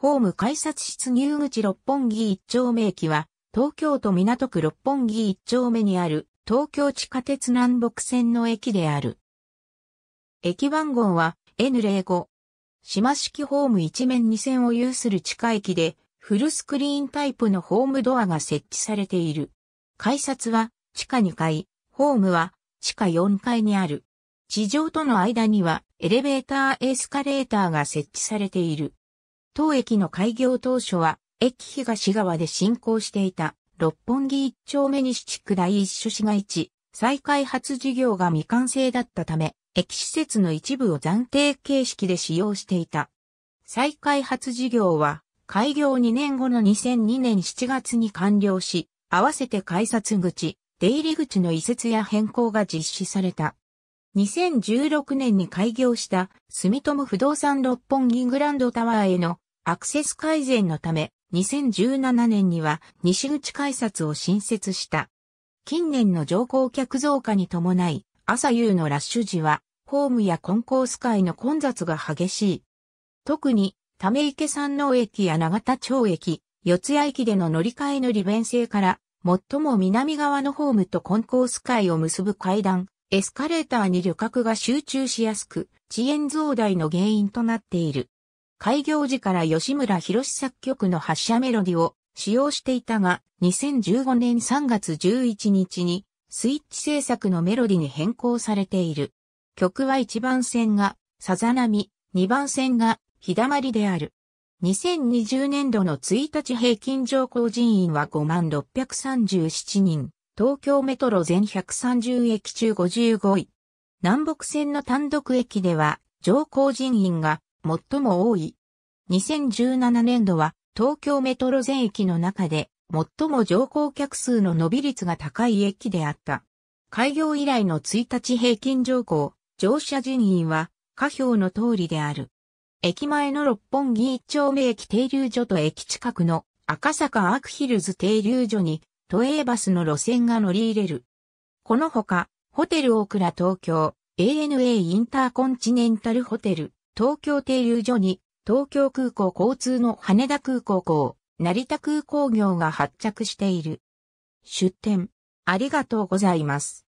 ホーム改札室入口六本木一丁目駅は、東京都港区六本木一丁目にある、東京地下鉄南北線の駅である。駅番号は N05。島式ホーム一面二線を有する地下駅で、フルスクリーンタイプのホームドアが設置されている。改札は地下2階、ホームは地下4階にある。地上との間にはエレベーターエスカレーターが設置されている。当駅の開業当初は、駅東側で進行していた、六本木一丁目西地区第一所市街地、再開発事業が未完成だったため、駅施設の一部を暫定形式で使用していた。再開発事業は、開業2年後の2002年7月に完了し、合わせて改札口、出入り口の移設や変更が実施された。2016年に開業した住友不動産六本木グランドタワーへのアクセス改善のため、2017年には西口改札を新設した。近年の乗降客増加に伴い、朝夕のラッシュ時は、ホームやコンコース界の混雑が激しい。特に、ため池山王駅や長田町駅、四谷駅での乗り換えの利便性から、最も南側のホームとコンコース界を結ぶ階段、エスカレーターに旅客が集中しやすく、遅延増大の原因となっている。開業時から吉村博作曲の発車メロディを使用していたが、2015年3月11日にスイッチ制作のメロディに変更されている。曲は1番線がさざ波、2番線が日だまりである。2020年度の1日平均乗降人員は5637人、東京メトロ全130駅中55位。南北線の単独駅では乗降人員が最も多い。2017年度は東京メトロ全駅の中で最も乗降客数の伸び率が高い駅であった。開業以来の1日平均乗降、乗車人員は下表の通りである。駅前の六本木一丁目駅停留所と駅近くの赤坂アークヒルズ停留所に都営バスの路線が乗り入れる。このほか、ホテル大倉東京、ANA インターコンチネンタルホテル、東京停留所に、東京空港交通の羽田空港港、成田空港業が発着している。出店、ありがとうございます。